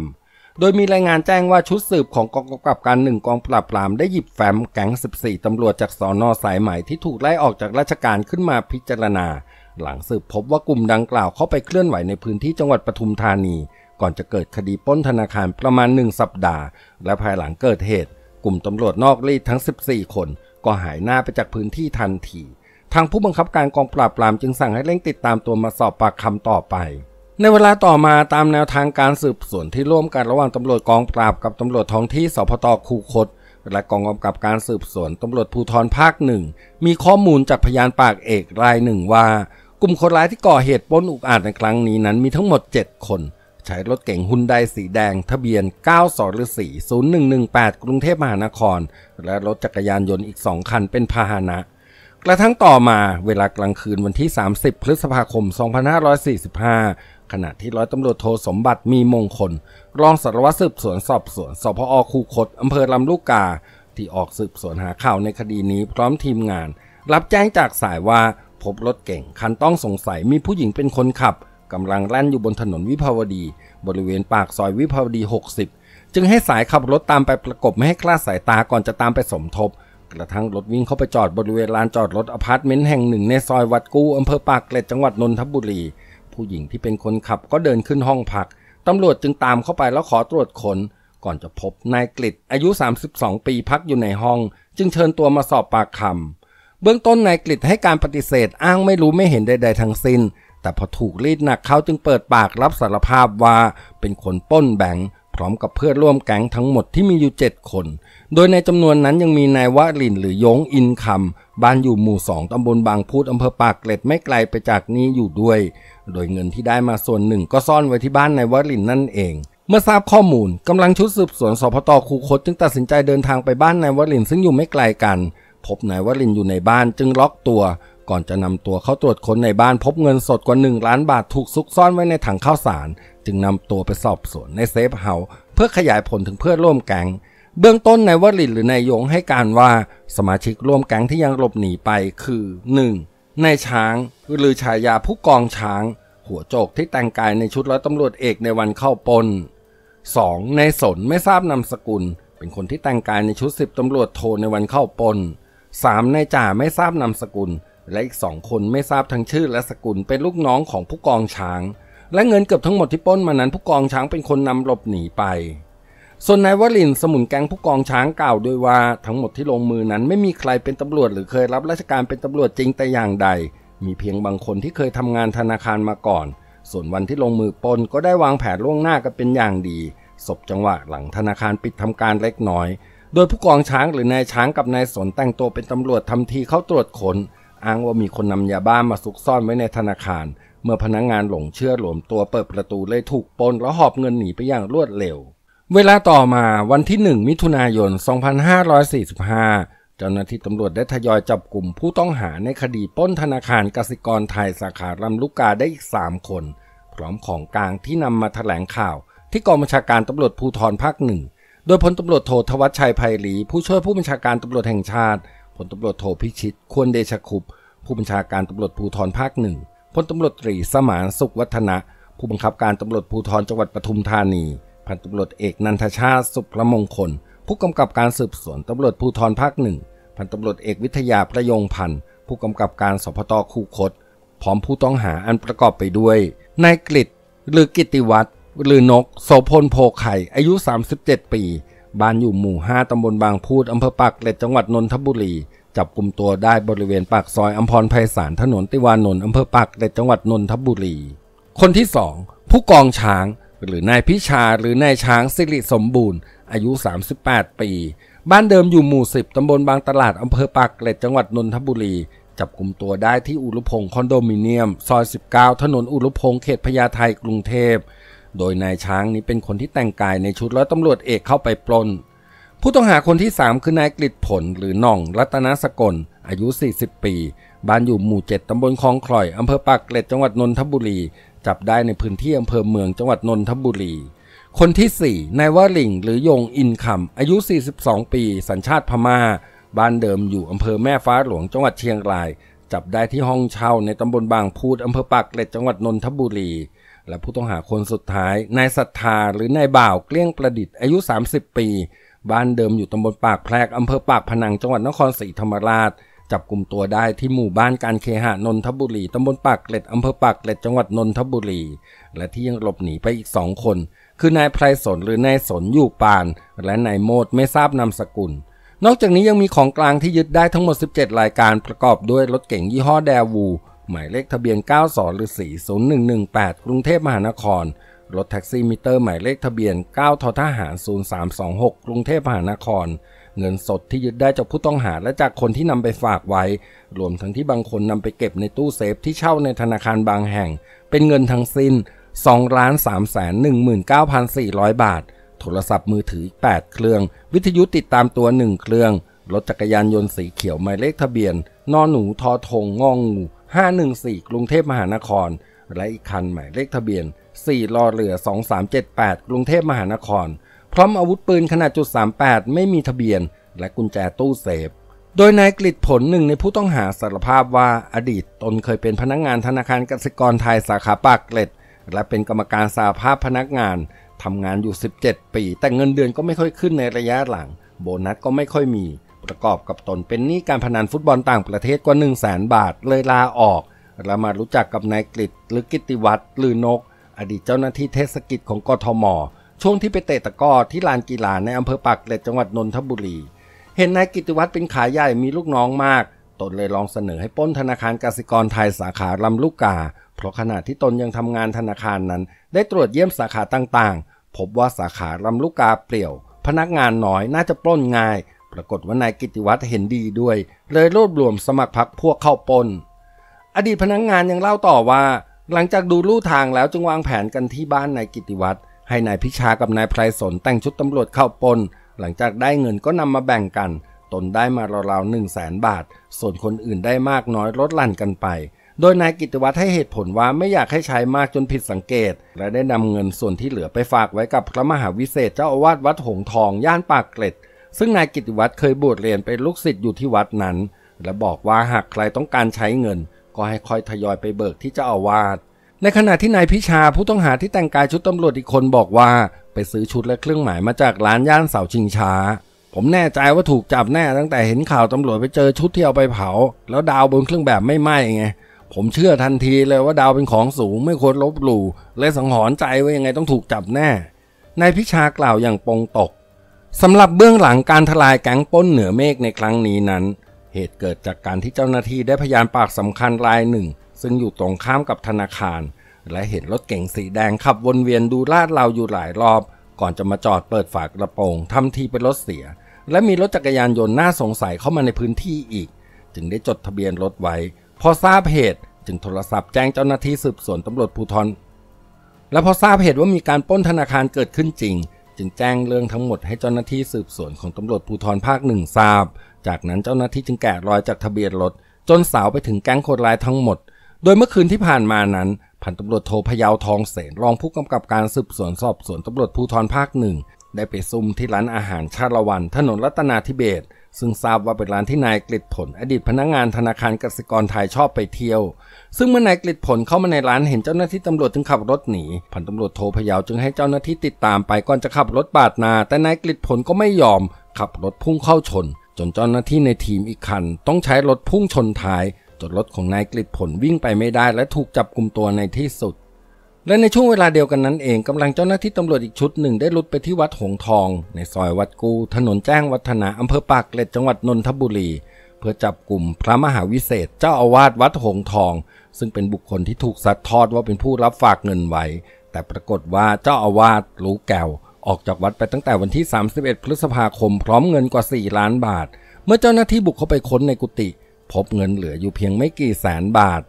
โดยมีรายงานแจ้งว่าชุดสืบของกองกำกับการหนึ่งกองปราบปรามได้หยิบแฟ้มแก๊ง 14 ตำรวจจากสอนอสายใหม่ที่ถูกไล่ออกจากราชการขึ้นมาพิจารณา หลังสืบพบว่ากลุ่มดังกล่าวเข้าไปเคลื่อนไหวในพื้นที่จังหวัดปทุมธานี ก่อนจะเกิดคดีป้นธนาคารประมาณหนึ่งสัปดาห์และภายหลังเกิดเหตุ กลุ่มตำรวจนอกรีดทั้ง 14 คน ก็หายหน้าไปจากพื้นที่ทันทีทางผู้บังคับการกองปราบปรามจึงสั่งให้เร่งติดตามตัวมาสอบปากคำต่อไปในเวลาต่อมาตามแนวทางการสืบสวนที่ร่วมกันระหว่างตำรวจกองปราบกับตำรวจท้องที่สพตคูคตและกองกำกับการสืบสวนตำรวจภูธรภาคหนึ่งมีข้อมูลจากพยานปากเอกรายหนึ่งว่า กลุ่มคนร้ายที่ก่อเหตุปล้นอุกอาจในครั้งนี้นั้นมีทั้งหมด 7 คน ใช้รถเก๋งฮุนไดสีแดงทะเบียน9สรสี0118 กรุงเทพมหานคร และรถจักรยานยนต์อีก2คันเป็นพาหนะ กระทั่งต่อมาเวลากลางคืนวันที่ 30 พฤษภาคม 2545ขณะที่ร้อยตำรวจโทสมบัติมีมงคล รองสารวัตรสืบสวนสอบสวนสพอคูคตอำเภอลำลูกกาที่ออกสืบสวนหาข่าวในคดีนี้พร้อมทีมงาน รับแจ้งจากสายว่าพบรถเก่งคันต้องสงสัยมีผู้หญิงเป็นคนขับกำลังแล่นอยู่บนถนนวิภาวดี บริเวณปากซอยวิภาวดี 60 จึงให้สายขับรถตามไปประกบไม่ให้คลาดสายตาก่อนจะตามไปสมทบ กระทั่งรถวิ่งเข้าไปจอดบริเวณลานจอดรถอพาร์ตเมนต์แห่งหนึ่งในซอยวัดกู้อำเภอปากเกร็ดจังหวัดนนทบุรีผู้หญิงที่เป็นคนขับก็เดินขึ้นห้องพัก ตำรวจจึงตามเข้าไปแล้วขอตรวจคน้นก่อนจะพบนายกฤิอายุ 32 ปีพักอยู่ในห้อง จึงเชิญตัวมาสอบปากคำ เบื้องต้นนายกฤิให้การปฏิเสธอ้างไม่รู้ไม่เห็นใดๆทั้งสิน้น แต่พอถูกรีดหนักเขาจึงเปิดปากรับสารภาพว่าเป็นคนป้นแบงค์พร้อมกับเพื่อนร่วมแก๊งทั้งหมดที่มีอยู่7คน โดยในจำนวนนั้นยังมีนายวะลินหรือยงอินคำบ้านอยู่หมู่สองตำบลบางพูดอำเภอปากเกร็ดไม่ไกลไปจากนี้อยู่ด้วยโดยเงินที่ได้มาส่วนหนึ่งก็ซ่อนไว้ที่บ้านนายวลินนั่นเอง เมื่อทราบข้อมูลกำลังชุดสืบสวนสพตคูคตจึงตัดสินใจเดินทางไปบ้านนายวลินซึ่งอยู่ไม่ไกลกันพบนายวลินอยู่ในบ้านจึงล็อกตัว ก่อนจะนำตัวเข้าตรวจค้นในบ้านพบเงินสดกว่า1ล้านบาทถูกซุกซ่อนไว้ในถังข้าวสาร จึงนำตัวไปสอบสวนในเซฟเฮาส์เพื่อขยายผลถึงเพื่อนร่วมแก๊ง เบื้องต้นนายวลินหรือนายยงให้การว่าสมาชิกร่วมแก๊งที่ยังหลบหนีไปคือ 1. นายช้างหรือฉายาผู้กองช้าง หัวโจกที่แต่งกายในชุดร้อยตำรวจเอกในวันเข้าปน 2. นายสน ไม่ทราบนามสกุล เป็นคนที่แต่งกายในชุดสิบตำรวจโทในวันเข้าปน 3. นายจ่าไม่ทราบนามสกุล และอีกสองคนไม่ทราบทั้งชื่อและสกุลเป็นลูกน้องของผู้กองช้าง และเงินเกือบทั้งหมดที่ป้นมานั้นผู้กองช้างเป็นคนนำหลบหนีไปส่วนนายวลินสมุนแกงผู้กองช้างกล่าวด้วยว่า ทั้งหมดที่ลงมือนั้นไม่มีใครเป็นตำรวจหรือเคยรับราชการเป็นตำรวจจริงแต่อย่างใด มีเพียงบางคนที่เคยทำงานธนาคารมาก่อน ส่วนวันที่ลงมือปนก็ได้วางแผนล่วงหน้ากันเป็นอย่างดี ศพจังหวะหลังธนาคารปิดทำการเล็กน้อย โดยผู้กองช้างหรือนายช้างกับนายสนแต่งตัวเป็นตำรวจทำทีเข้าตรวจค้นอ้างว่ามีคนนำยาบ้ามาซุกซ่อนไว้ในธนาคาร เมื่อพนักงงานหลงเชื่อหลวมตัวเปิดประตูเลยถูกปนแล้วหอบเงินหนีไปอย่างรวดเร็วเวลาต่อมา วันที่ 1 มิถุนายน 2545 เจ้าหน้าที่ตำรวจได้ทยอยจับกลุ่มผู้ต้องหาในคดีป้นธนาคารกสิกรไทยสาขาลำลูกกาได้อีก 3 คน พร้อมของกลางที่นำมาถแถลงข่าว ที่กองบัญชาการตำรวจภูธรภาคหนึ่งโดยพลตำรวจโทธวัชชัยภยหลี ผู้ช่วยผู้บัญชาการตำรวจแห่งชาติ พลตำรวจโทพิชิต ควรเดชคุปผู้บัญชาการตำรวจภูธรภาคหนึ่งพลตำรวจตรีสมานสุขวัฒนะผู้บังคับการตำรวจภูธรจังหวัดปทุมธานีพันตำรวจเอก นันทชาติสุพระมงคล ผู้กำกับการสืบสวนตำรวจภูธรภาคหนึ่งพันตำรวจเอกวิทยาประยงพันธ์ผู้กำกับการสพตคูคต พร้อมผู้ต้องหาอันประกอบไปด้วยนายกฤตหรือกิติวัตร หรือนก โสพลโพไข่อายุ 37 ปีบ้านอยู่หมู่ 5ตำบลบางพูดอำเภอปากเกร็ดจังหวัดนนทบุรี จับกลุ่มตัวได้บริเวณปากซอยอัมพรไพศาลถนนติวานนท์อำเภอปากเกร็ดจังหวัดนนทบุรี คนที่สองผู้กองช้างหรือนายพิชาหรือนายช้างสิริสมบูรณ์ อายุ 38 ปี บ้านเดิมอยู่หมู่ 10 ตำบลบางตลาดอำเภอปากเกร็ดจังหวัดนนทบุรี จับกลุ่มตัวได้ที่อุรุพงศ์คอนโดมิเนียม ซอย 19 ถนนอุรุพงศ์เขตพญาไทกรุงเทพ โดยนายช้างนี้เป็นคนที่แต่งกายในชุดร้อยตำรวจเอกเข้าไปปล้น ผู้ต้องหาคนที่ 3 คือนายกฤิผล หรือน่องรัตนสกล อายุ 40 ปีบ้านอยู่หมู่ 7ตำบลคลองคลอยอำเภอปากเกร็ดจังหวัดนนทบุรีจับได้ในพื้นที่อำเภอเมืองจังหวัดนนทบุรี คนที่4นายวลิงหรือยงอินคำอายุ 42 ปี สัญชาติพมา่าบ้านเดิมอยู่อำเภอแม่ฟ้าหลวงจังหวัดเชียงราย จับได้ที่ห้องเช่าในตำบลบางพูดอำเภอปากเกร็ดจังหวัดนนทบุรี และผู้ต้องหาคนสุดท้ายนายศรัทธาหรือนายบ่าว เกลี้ยงประดิษฐ์อายุ 30 ปีบ้านเดิมอยู่ตำบลปากแพรกอำเภอปากพนังจังหวัดนครศรีธรรมราชจับกลุ่มตัวได้ที่หมู่บ้านการเคหะนนทบุรี ตำบลปากเกร็ด อำเภอปากเกร็ด จังหวัดนนทบุรี และที่ยังหลบหนีไปอีกสองคน คือ นายไพรสน หรือ นายสนอยู่ปาน และนายโมดไม่ทราบนามสกุล นอกจากนี้ยังมีของกลางที่ยึดได้ทั้งหมด 17 รายการประกอบด้วย รถเก๋งยี่ห้อแดวู หมายเลขทะเบียน9สหรือ4 01118 กรุงเทพมหานคร รถแท็กซี่มิเตอร์หมายเลขทะเบียน9ททหาร0326 กรุงเทพมหานครเงินสดที่ยึดได้จากผู้ต้องหาและจากคนที่นำไปฝากไว้ รวมทั้งที่บางคนนำไปเก็บในตู้เซฟที่เช่าในธนาคารบางแห่ง เป็นเงินทั้งสิ้น 2 3 1 9 4 0 0 บาท โทรศัพท์มือถืออีก8เครื่อง วิทยุติดตามตัว 1 เครื่อง รถจักรยานยนต์สีเขียวหมายเลขทะเบียนนอนหนูทอทงงองงู514 กรุงเทพมหานคร และอีกคันหมายเลขทะเบียน4รอเรือ2378 กรุงเทพมหานครพร้อมอาวุธปืนขนาดจุด38ไม่มีทะเบียน และกุญแจตู้เซฟโดยนายกฤิผลหนึ่งในผู้ต้องหาสารภาพว่าอดีตตนเคยเป็นพนักงานธนาคารกสิกรไทยสาขาปากเกร็ด และเป็นกรรมการสาภาพพนักงาน ทำงานอยู่ 17 ปี แต่เงินเดือนก็ไม่ค่อยขึ้นในระยะหลัง โบนัสก็ไม่ค่อยมี ประกอบกับตนเป็นหนี้การพนันฟุตบอลต่างประเทศกว่า 1 0 0 0 0แสนบาทเลยลาออกและมารู้จักกับนายกฤิหรือกิติวัตรหรือนก อดีตเจ้าหน้าที่เทศกิจของกทมช่วงที่ไปเตะตะกอที่ลานกีฬาในอำเภอปากเกร็ดจังหวัดนนทบุรี เห็นนายกิติวัตรเป็นขาใหญ่มีลูกน้องมาก ตนเลยลองเสนอให้ป้นธนาคารกสิกรไทยสาขาลำลูกกา เพราะขณะที่ตนยังทำงานธนาคารนั้น ได้ตรวจเยี่ยมสาขาต่าง ๆ พบว่าสาขาลำลูกกาเปลี่ยว พนักงานน้อยน่าจะปล้นง่าย ปรากฏว่านายกิติวัตรเห็นดีด้วย เลยรวบรวมสมัครพรรคพวกเข้าปล้น อดีตพนักงานยังเล่าต่อว่า หลังจากดูลู่ทางแล้วจึงวางแผนกันที่บ้านนายกิติวัตรให้นายพิชากับนายไพรสนแต่งชุดตำรวจเข้าปนหลังจากได้เงินก็นำมาแบ่งกัน ตนได้มาราวๆหนึ่งแสนบาท ส่วนคนอื่นได้มากน้อยลดหลั่นกันไป โดยนายกิตวัฒน์ให้เหตุผลว่าไม่อยากให้ใช้มากจนผิดสังเกต และได้นำเงินส่วนที่เหลือไปฝากไว้กับพระมหาวิเศษเจ้าอาวาสวัดหงทอง ย่านปากเกร็ด ซึ่งนายกิตวัฒน์เคยบวชเรียนเป็นลูกศิษย์อยู่ที่วัดนั้น และบอกว่าหากใครต้องการใช้เงิน ก็ให้คอยทยอยไปเบิกที่เจ้าอาวาสในขณะที่นายพิชาผู้ต้องหาที่แต่งกายชุดตำรวจอีกคนบอกว่า ไปซื้อชุดและเครื่องหมายมาจากร้านย่านเสาชิงช้า ผมแน่ใจว่าถูกจับแน่ตั้งแต่เห็นข่าวตำรวจไปเจอชุดที่เอาไปเผา แล้วดาวบนเครื่องแบบไม่ไหม้ไงผมเชื่อทันทีเลยว่าดาวเป็นของสูงไม่ควรลบหลู่และสังหรณ์ใจว่ายังไงต้องถูกจับแน่นายพิชากล่าวอย่างปงตกสำหรับเบื้องหลังการทลายแก๊งป้นเหนือเมฆในครั้งนี้นั้น เหตุเกิดจากการที่เจ้าหน้าที่ได้พยานปากสำคัญรายหนึ่งซึ่งอยู่ตรงข้ามกับธนาคาร และเห็นรถเก๋งสีแดงขับวนเวียนดูลาดเราอยู่หลายรอบ ก่อนจะมาจอดเปิดฝากระโปรงทำทีเป็นรถเสีย และมีรถจักรยานยนต์น่าสงสัยเข้ามาในพื้นที่อีก จึงได้จดทะเบียนรถไว้ พอทราบเหตุ จึงโทรศัพท์แจ้งเจ้าหน้าที่สืบสวนตำรวจภูธรและพอทราบเหตุว่ามีการป้นธนาคารเกิดขึ้นจริง จึงแจ้งเรื่องทั้งหมดให้เจ้าหน้าที่สืบสวนของตำรวจภูธรภาคหนึ่งทราบ จากนั้นเจ้าหน้าที่จึงแกะรอยจากทะเบียนรถ จนสาวไปถึงแก๊งคนร้ายทั้งหมดโดยเมื่อคืนที่ผ่านมานั้นพันตำรวจโทพยาวทองเสน รองผู้กำกับการสืบสวนสอบสวนตำรวจภูธรภาคหนึ่งได้ไปซุ่มที่ร้านอาหารชาละวัน ถนนรัตนาธิเบศซึ่งทราบว่าเป็นร้านที่นายกฤิผล อดีตพนักงงานธนาคารกสิกรไทยชอบไปเที่ยว ซึ่งเมื่อนายกฤิผลเข้ามาในร้านเห็นเจ้าหน้าที่ตำรวจถึงขับรถหนีพันตำรวจโทพยาวจึงให้เจ้าหน้าที่ติดตาม ไปก่อนจะขับรถปาดนาแต่นายกฤิผลก็ไม่ยอมขับรถพุ่งเข้าชน จนเจ้าหน้าที่ในทีมอีกคัน ต้องใช้รถพุ่งชนท้ายจนรถของนายกฤษผลวิ่งไปไม่ได้และถูกจับกลุ่มตัวในที่สุด และในช่วงเวลาเดียวกันนั้นเองกำลังเจ้าหน้าที่ตำรวจอีกชุดหนึ่งได้ลุดไปที่วัดหงทอง ในซอยวัดกูถนนแจ้งวัฒนาอำเภอปากเกร็ดจังหวัดนนทบุรี เพื่อจับกลุ่มพระมหาวิเศษ เจ้าอาวาสวัดหงทอง ซึ่งเป็นบุคคลที่ถูกสัดทอดว่าเป็นผู้รับฝากเงินไว้แต่ปรากฏว่าเจ้าอาวาสรู้แก้วออกจากวัดไปตั้งแต่วันที่ 31 พฤษภาคมพร้อมเงินกว่า 4 ล้านบาท เมื่อเจ้าหน้าที่บุกเข้าไปค้นในกุฏิพบเงินเหลืออยู่เพียงไม่กี่แสนบาท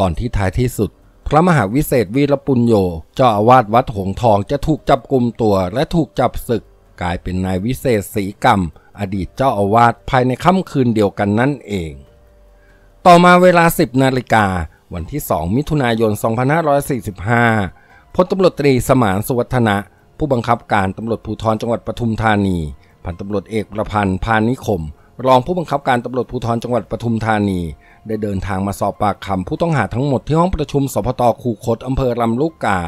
ก่อนที่ท้ายที่สุด พระมหาวิเศษวีรปุญโญเจ้าอาวาสวัดหงทองจะถูกจับกลุ่มตัวและถูกจับศึก กลายเป็นนายวิเศษศรีกรรม อดีตเจ้าอาวาสภายในค่ำคืนเดียวกันนั่นเอง ต่อมาเวลา 10 นาฬิกา วันที่ 2 มิถุนายน 2545พลตำรวจตรีสมานสุวัฒนะผู้บังคับการตำรวจภูธรจังหวัดปทุมธานีพันตำรวจเอกประพันธ์พานิคมรองผู้บังคับการตำรวจภูธรจังหวัดปทุมธานี ได้เดินทางมาสอบปากคำผู้ต้องหาทั้งหมดที่ห้องประชุมสพตคูคตอำเภอลำลูกกา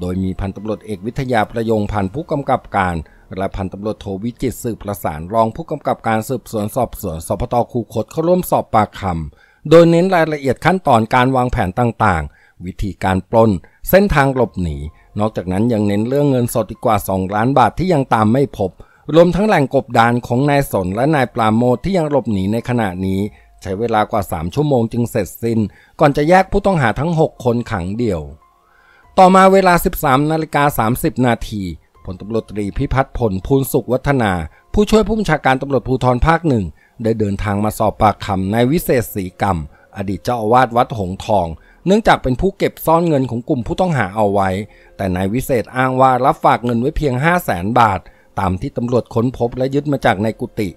โดยมีพันตำรวจเอกวิทยาประยงพันผู้กำกับการ และพันตำรวจโทวิจิตสืบประสานรองผู้กำกับการสืบสวนสอบสวนสพตคูคตเข้าร่วมสอบปากคำโดยเน้นรายละเอียดขั้นตอนการวางแผนต่างๆ วิธีการปล้นเส้นทางหลบหนี นอกจากนั้นยังเน้นเรื่องเงินสดอีกกว่า2ล้านบาทที่ยังตามไม่พบรวมทั้งแหล่งกบดานของนายสน และนายปราโมทที่ยังหลบหนีในขณะนี้ ใช้เวลากว่า 3 ชั่วโมงจึงเสร็จสิ้น ก่อนจะแยกผู้ต้องหาทั้ง 6 คนขังเดี่ยว ต่อมาเวลา 13นาฬิกา30 นาทีพลตำรวจตรีพิพัฒน์ผลพูนสุขวัฒนา ผู้ช่วยผู้บัญชาการตำรวจภูธรภาคหนึ่งได้เดินทางมาสอบปากคำนายวิเศษศรีกรรม อดีตเจ้าอาวาสวัดหงทอง เนื่องจากเป็นผู้เก็บซ่อนเงินของกลุ่มผู้ต้องหาเอาไว้ แต่นายวิเศษอ้างว่ารับฝากเงินไว้เพียง 5 0 0แสนบาทตมที่ตำรวจค้นพบและยึดมาจากในกุฏิ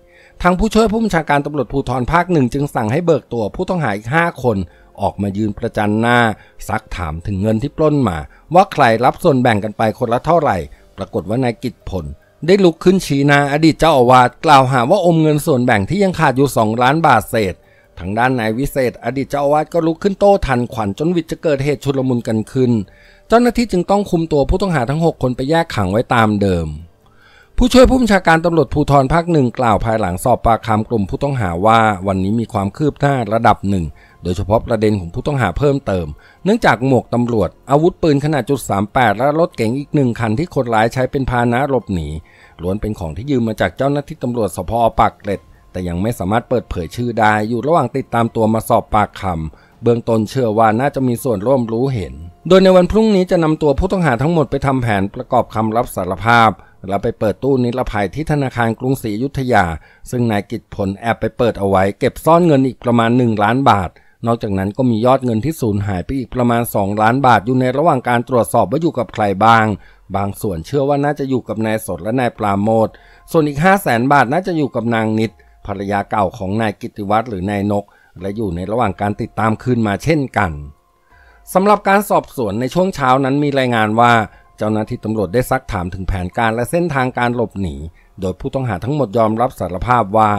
ทางผู้ช่วยผู้บัญชาการตำรวจภูธรภาคหนึ่งจึงสั่งให้เบิกตัวผู้ต้องหาอีกห้าคนออกมายืนประจันหน้า ซักถามถึงเงินที่ปล้นมา ว่าใครรับส่วนแบ่งกันไปคนละเท่าไหร่ ปรากฏว่านายกิจผล ได้ลุกขึ้นชี้นาอดีตเจ้าอาวาสกล่าวหาว่าอมเงินส่วนแบ่งที่ยังขาดอยู่2ล้านบาทเศษ ทางด้านนายวิเศษ อดีตเจ้าอาวาสก็ลุกขึ้นโต้ทันขวัญจนวิจะเกิดเหตุชุลมุนกันขึ้น เจ้าหน้าที่จึงต้องคุมตัวผู้ต้องหาทั้ง 6 คนไปแยกขังไว้ตามเดิมผู้ช่วยผู้บัญชาการตำรวจภูธรภาคหนึ่งกล่าวภายหลังสอบปากคำกลุ่มผู้ต้องหาว่าวันนี้มีความคืบหน้าระดับหนึ่ง โดยเฉพาะประเด็นของผู้ต้องหาเพิ่มเติม เนื่องจากหมวกตำรวจ อาวุธปืนขนาดจุดามและรถเก๋งอีกหนึ่งคันที่คนร้ายใช้เป็นพาหนะหลบหนี ล้วนเป็นของที่ยืมมาจากเจ้าหน้าที่ตำรวจสพปากเกร็ดแต่ยังไม่สามารถเปิดเผยชื่อได้อยู่ระหว่างติดตามตัวมาสอบปากคำ เบื้องต้นเชื่อว่าน่าจะมีส่วนร่วมรู้เห็น โดยในวันพรุ่งนี้จะนำตัวผู้ต้องหาทั้งหมดไปทำแผนประกอบคำรับสารภาพเราไปเปิดตู้นิรภัยที่ธนาคารกรุงศรีอยุธยา ซึ่งนายกิจผลแอบไปเปิดเอาไว้ เก็บซ่อนเงินอีกประมาณ 1 ล้านบาท นอกจากนั้นก็มียอดเงินที่สูญหายไปอีกประมาณ 2 ล้านบาท อยู่ในระหว่างการตรวจสอบว่าอยู่กับใครบ้าง บางส่วนเชื่อว่าน่าจะอยู่กับนายสดและนายปราโมทส่วนอีก5 0 0แสนบาทน่าจะอยู่กับนางนิดภรรยาเก่าของนายกิติวัตรหรือนายนก และอยู่ในระหว่างการติดตามคืนมาเช่นกันสำหรับการสอบสวนในช่วงเช้านั้นมีรายงานว่าเจ้าหน้าที่ตำรวจได้ซักถามถึงแผนการและเส้นทางการหลบหนี โดยผู้ต้องหาทั้งหมดยอมรับสารภาพว่า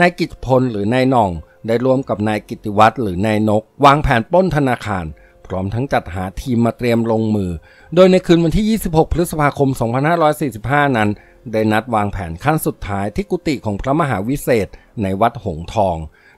นายกิตพลหรือนายน่อง ได้ร่วมกับนายกิติวัตรหรือนายนก วางแผนปล้นธนาคาร พร้อมทั้งจัดหาทีมมาเตรียมลงมือ โดยในคืนวันที่ 26 พฤษภาคม 2545 นั้น ได้นัดวางแผนขั้นสุดท้ายที่กุฏิของพระมหาวิเศษ ในวัดหงทอง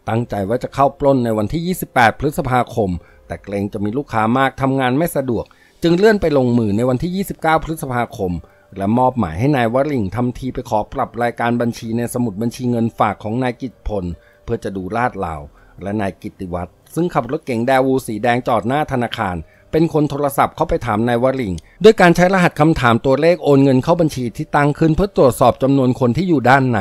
ตั้งใจว่าจะเข้าปล้นในวันที่ 28 พฤษภาคม แต่เกรงจะมีลูกค้ามากทำงานไม่สะดวกจึงเลื่อนไปลงมือในวันที่ 29 พฤษภาคม และมอบหมายให้นายวริงทำทีไปขอปรับรายการบัญชีในสมุดบัญชีเงินฝากของนายกิตพล เพื่อจะดูลาดเหลาและนายกิติวัตรซึ่งขับรถเก๋งแดวูสีแดงจอดหน้าธนาคาร เป็นคนโทรศัพท์เข้าไปถามนายวริงด้วยการใช้รหัสคำถามตัวเลขโอนเงินเข้าบัญชีที่ตั้งขึ้นเพื่อตรวจสอบจำนวนคนที่อยู่ด้านใน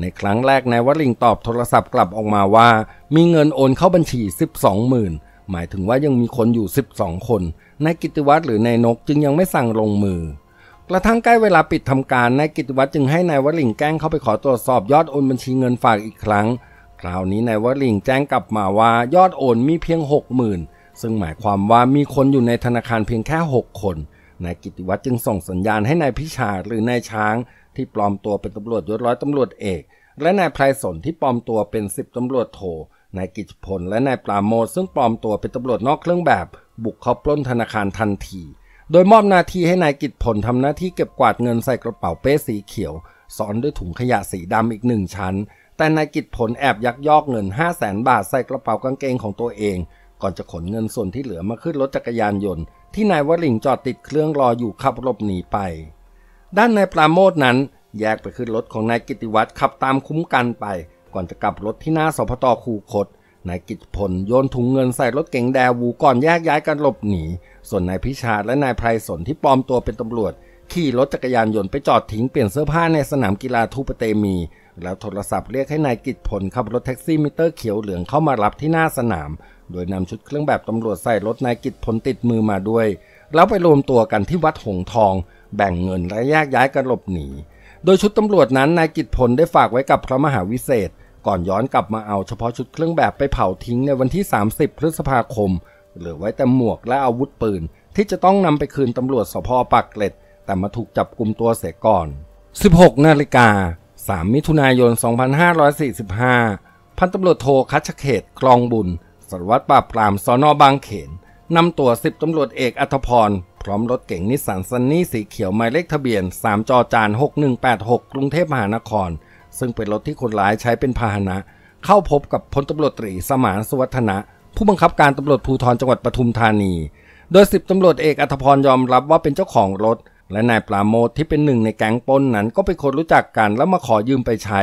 ในครั้งแรกนายวลิงตอบโทรศัพท์กลับออกมาว่ามีเงินโอนเข้าบัญชี 12 0,000หมายถึงว่ายังมีคนอยู่12คนนายกิติวัตรหรือนายนกจึงยังไม่สั่งลงมือ กระทั่งใกล้เวลาปิดทำการ นายกิติวัตรจึงให้นายวลิงแกล้งเข้าไปขอตรวจสอบยอดโอนบัญชีเงินฝากอีกครั้ง คราวนี้นายวลิงแจ้งกลับมาว่ายอดโอนมีเพียงหกหมื่นซึ่งหมายความว่ามีคนอยู่ในธนาคารเพียงแค่หกคน นายกิติวัตรจึงส่งสัญญาณให้นายพิชาหรือนายช้าง ที่ปลอมตัวเป็นตำรวจยศร้อยตำรวจเอก และนายไพรสนที่ปลอมตัวเป็นสิบตำรวจโทนายกิจพลและนายปราโมทซึ่งปลอมตัวเป็นตำรวจนอกเครื่องแบบบุกเข้าปล้นธนาคารทันที โดยมอบหน้าที่ให้นายกิจผลทำหน้าที่เก็บกวาดเงินใส่กระเป๋าเป้สีเขียว ซ้อนด้วยถุงขยะสีดำอีกหนึ่งชั้น แต่นายกิจผลแอบยักยอกเงิน 5 0 0แสนบาทใส่กระเป๋ากางเกงของตัวเอง ก่อนจะขนเงินส่วนที่เหลือมาขึ้นรถจักรยานยนต์ ที่นายวลิงจอดติดเครื่องรออยู่ขับหลบหนีไป ด้านนายปราโมทนั้น แยกไปขึ้นรถของนายกิติวัตรขับตามคุ้มกันไป ก่อนจะกลับรถที่หน้าสพตคูคตนายกิจพลโยนถุงเงินใส่รถเก๋งแดวูก่อนแยกย้ายกันหลบหนี ส่วนนายพิชาและนายไพรสนที่ปลอมตัวเป็นตำรวจ ขี่รถจักรยานยนต์ไปจอดทิ้งเปลี่ยนเสื้อผ้าในสนามกีฬาทูปเตมี แล้วโทรศัพท์เรียกให้นายกิจพลขับรถแท็กซี่มิเตอร์เขียวเหลืองเข้ามารับที่หน้าสนาม โดยนำชุดเครื่องแบบตำรวจใส่รถนายกิจพลติดมือมาด้วย แล้วไปรวมตัวกันที่วัดหงทองแบ่งเงินและแยกย้ายกันหลบหนี โดยชุดตำรวจนั้นนายกิจพลได้ฝากไว้กับพระมหาวิเศษ่อนย้อนกลับมาเอาเฉพาะชุดเครื่องแบบไปเผาทิ้งในวันที่ 30 พฤษภาคม เหลือไว้แต่หมวกและอาวุธปืน ที่จะต้องนำไปคืนตำรวจสพปากเกร็ด แต่มาถูกจับกลุ่มตัวเสียก่อน 16 นาฬิกา 3 มิถุนายน 2545 พันตำรวจโทคัชเขตคลองบุญสารวัตรปราบปรามสอนอบางเขนนำตัวสิบตำรวจเอกอัธพรพร้อมรถเก๋งนิสสันซันนี่สีเขียวหมายเลขทะเบียน3จอจาน6186กรุงเทพมหานครซึ่งเป็นรถที่คนร้ายใช้เป็นพาหนะ เข้าพบกับพลตำรวจตรีสมานสวัฒนะ ผู้บังคับการตำรวจภูธรจังหวัดปทุมธานี โดยสิบตำรวจเอก อัธพรยอมรับว่าเป็นเจ้าของรถ และนายปราโมท ที่เป็นหนึ่งในแก๊งปนนั้นก็เป็นคนรู้จักกันแล้วมาขอยืมไปใช้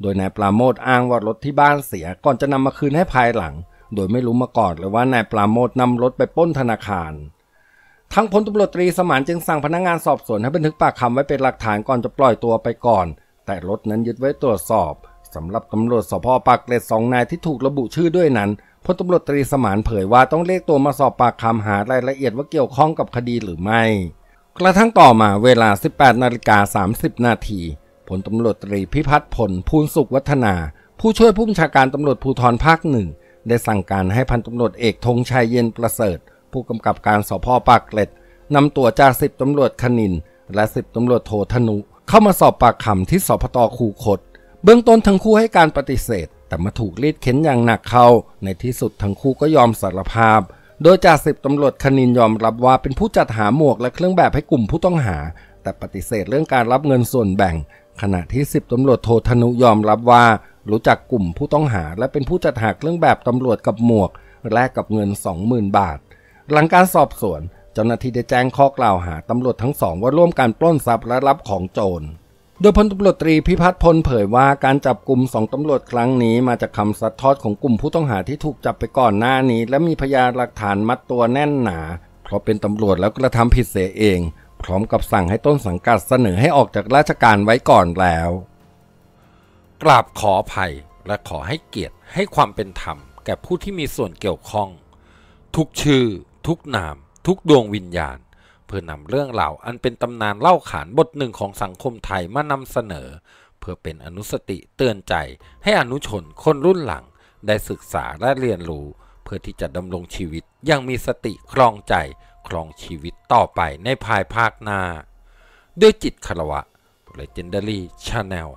โดยนายปราโมทอ้างว่ารถที่บ้านเสีย ก่อนจะนำมาคืนให้ภายหลัง โดยไม่รู้มาก่อนเลยว่านายปราโมทนำรถไปป้นธนาคาร ทั้งพลตำรวจตรีสมานจึงสั่งพนักงงานสอบสวนให้บันทึกปากคำไว้เป็นหลักฐานก่อนจะปล่อยตัวไปก่อนแต่รถนั้นยึดไว้ตรวจสอบสำหรับตำรวจสพปากเกร็ดสองนายที่ถูกระบุชื่อด้วยนั้นพลตำรวจตรีสมานเผยว่าต้องเรียกตัวมาสอบปากคำหารายละเอียดว่าเกี่ยวข้องกับคดีหรือไม่ กระทั่งต่อมาเวลา 18นาฬิกา30 นาที ผลตำรวจตรีพิพัฒน์ผลภูนสุขวัฒนา ผู้ช่วยผู้บัญชาการตำรวจภูธรภาคหนึ่งได้สั่งการให้พันตำรวจเอกธงชัยเย็นประเสริฐ ผู้กำกับการสพปากเกร็ดนำตัวจ่าสิบตำรวจคณิน และสิบตำรวจโทธนุเข้ามาสอบปากคำที่สพตคูคดเบื้องต้นทั้งคู่ให้การปฏิเสธ แต่มาถูกรีดเข็นอย่างหนักเข้าในที่สุดทั้งคู่ก็ยอมสารภาพ โดยจ่าสิบตำรวจคณินยอมรับว่าเป็นผู้จัดหาหมวกและเครื่องแบบให้กลุ่มผู้ต้องหา แต่ปฏิเสธเรื่องการรับเงินส่วนแบ่ง ขณะที่สิบตำรวจโทธนุยอมรับว่ารู้จักกลุ่มผู้ต้องหา และเป็นผู้จัดหาเครื่องแบบตำรวจกับหมวกแลกกับเงิน20,000บาท หลังการสอบสวนจ้าหน้าที่ได้แจ้งข้อกล่าวหาตำรวจทั้งสองว่าร่วมการปล้นทรัพย์และรับของโจร โดยพลตำรวจตรีพิพัฒน์พลเผยว่า การจับกลุ่มสองตำรวจครั้งนี้ มาจากคำสั์ทอดของกลุ่มผู้ต้องหาที่ถูกจับไปก่อนหน้านี้ และมีพยานหลักฐานมัดตัวแน่นหนา เพราะเป็นตำรวจแล้วกระทำผิดเสียเอง พร้อมกับสั่งให้ต้นสังกัดเสนอให้ออกจากราชการไว้ก่อนแล้ว กราบขออภัย และขอให้เกียรติให้ความเป็นธรรม แก่ผู้ที่มีส่วนเกี่ยวข้อง ทุกชื่อ ทุกนามทุกดวงวิญญาณ เพื่อนำเรื่องเหล่าอันเป็นตำนานเล่าขานบทหนึ่งของสังคมไทยมานำเสนอ เพื่อเป็นอนุสติเตือนใจให้อนุชนคนรุ่นหลังได้ศึกษาและเรียนรู้ เพื่อที่จะดำรงชีวิตยังมีสติครองใจครองชีวิตต่อไปในภายภาคหน้าด้วยจิตคารวะ Legendary Channel